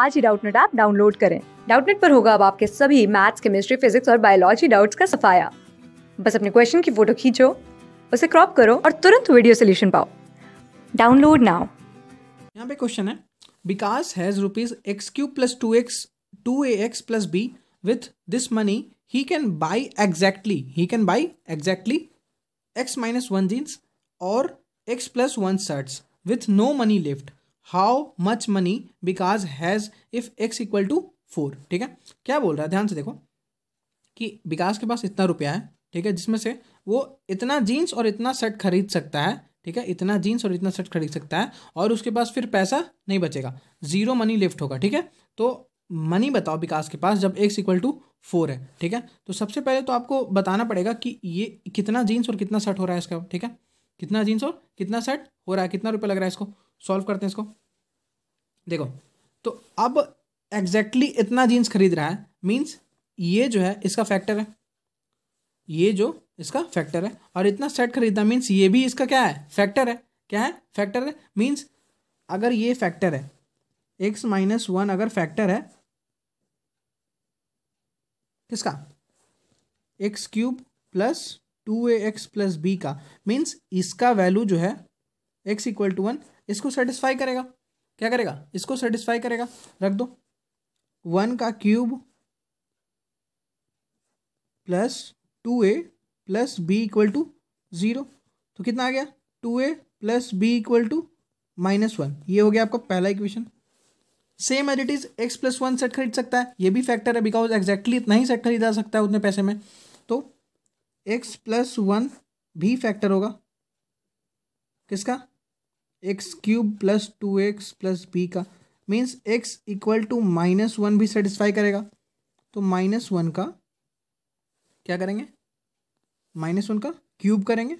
आज ही Doubtnut app download करें डाउटनेट पर होगा अब आपके सभी मैथ्स केमिस्ट्री फिजिक्स और बायोलॉजी डाउट्स का सफाया बस अपने क्वेश्चन की फोटो खींचो उसे क्रॉप करो और तुरंत वीडियो सोल्यूशन पाओ डाउनलोड नाउ यहाँ पे क्वेश्चन है Vikas has rupees x cube plus two x two a x plus b with this money he can buy exactly he can buy exactly x minus one jeans और x plus one shirts with no money left how much money because has if x equal to four ठीक है क्या बोल रहा है ध्यान से देखो कि विकास के पास इतना रुपया है ठीक है जिसमें से वो इतना जीन्स और इतना शर्ट खरीद सकता है ठीक है इतना जीन्स और इतना शर्ट खरीद सकता है और उसके पास फिर पैसा नहीं बचेगा जीरो मनी लेफ्ट होगा ठीक है तो मनी बताओ विकास के पास जब एक्स इक्वल टू फोर है ठीक है तो सबसे पहले तो आपको बताना पड़ेगा कि ये कितना जीन्स और कितना शर्ट हो रहा है इसका ठीक है कितना जीन्स और कितना शर्ट हो रहा है कितना रुपया लग रहा है इसको सॉल्व करते हैं इसको देखो तो अब एग्जैक्टली exactly इतना जीन्स खरीद रहा है मीन्स ये जो है इसका फैक्टर है ये जो इसका फैक्टर है और इतना सेट खरीदना मीन्स ये भी इसका क्या है फैक्टर है क्या है फैक्टर है मीन्स अगर ये फैक्टर है एक्स माइनस वन अगर फैक्टर है किसका x cube plus two a x plus b का मीन्स इसका वैल्यू जो है एक्स इक्वल टू वन इसको सेटिस्फाई करेगा क्या करेगा इसको सेटिस्फाई करेगा रख दो वन का cube plus two a plus b equal to zero तो कितना आ गया two a plus b equal to minus one ये हो गया आपका पहला equation same as it is x plus one set खरीद सकता है ये भी फैक्टर है बिकॉज एक्जैक्टली इतना ही सेट खरीदा सकता है उतने पैसे में तो एक्स प्लस वन भी फैक्टर होगा किसका x cube plus two x plus b का means x equal to minus one भी सेटिस्फाई करेगा तो माइनस वन का क्या करेंगे माइनस वन का क्यूब करेंगे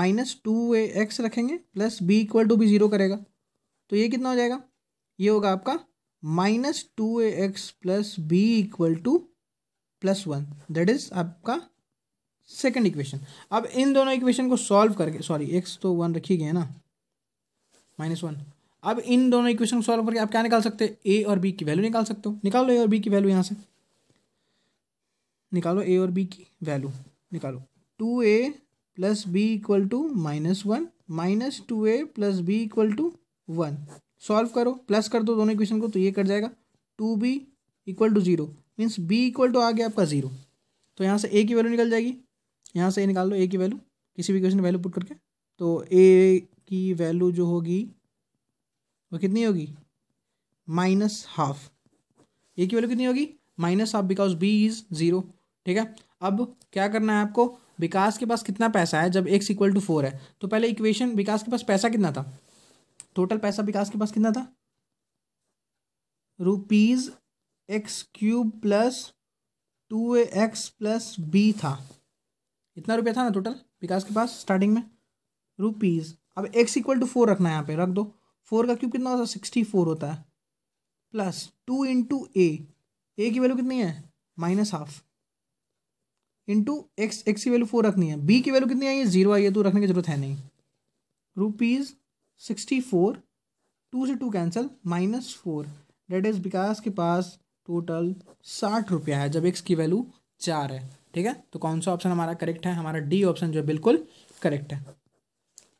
माइनस टू एक्स रखेंगे प्लस बी इक्वल टू भी ज़ीरो करेगा तो ये कितना हो जाएगा ये होगा आपका minus two x plus b equal to plus one that is आपका सेकंड इक्वेशन अब इन दोनों इक्वेशन को सॉल्व करके सॉरी एक्स तो वन रखी गई है ना माइनस वन अब इन दोनों इक्वेशन को सॉल्व करके आप क्या निकाल सकते हैं ए और बी की वैल्यू निकाल सकते हो निकाल लो ए और बी की वैल्यू यहाँ से निकालो ए और बी की वैल्यू निकालो two a plus b equal to minus one minus two a plus b equal to one solve करो प्लस कर दो दोनों इक्वेशन को तो ये कट जाएगा two b equal to zero means b equal to आ गया आपका ज़ीरो तो यहाँ से ए की वैल्यू निकल जाएगी यहाँ से ए निकाल लो ए की वैल्यू किसी भी क्वेश्चन वैल्यू पुट करके तो ए की वैल्यू जो होगी वो कितनी होगी माइनस हाफ ए की वैल्यू कितनी होगी minus half because b is zero ठीक है अब क्या करना है आपको विकास के पास कितना पैसा है जब एक्स इक्वल टू फोर है तो पहले इक्वेशन विकास के पास पैसा कितना था टोटल पैसा विकास के पास कितना था rupees x cube plus two x plus b था इतना रुपया था ना टोटल विकास के पास स्टार्टिंग में रुपीज़ अब एक्स इक्वल टू फोर रखना है यहाँ पे रख दो फोर का क्यूब कितना होता है सिक्सटी फोर होता है plus two into a a की वैल्यू कितनी है minus half into x x की वैल्यू फोर रखनी है बी की वैल्यू कितनी आई है जीरो आई है तो रखने की जरूरत है नहीं रुपीज़ सिक्सटी फोर टू से two cancel minus four that is Vikas के पास टोटल साठ रुपया है जब एक्स की वैल्यू चार है ठीक है तो कौन सा ऑप्शन हमारा करेक्ट है हमारा डी ऑप्शन जो है बिल्कुल करेक्ट है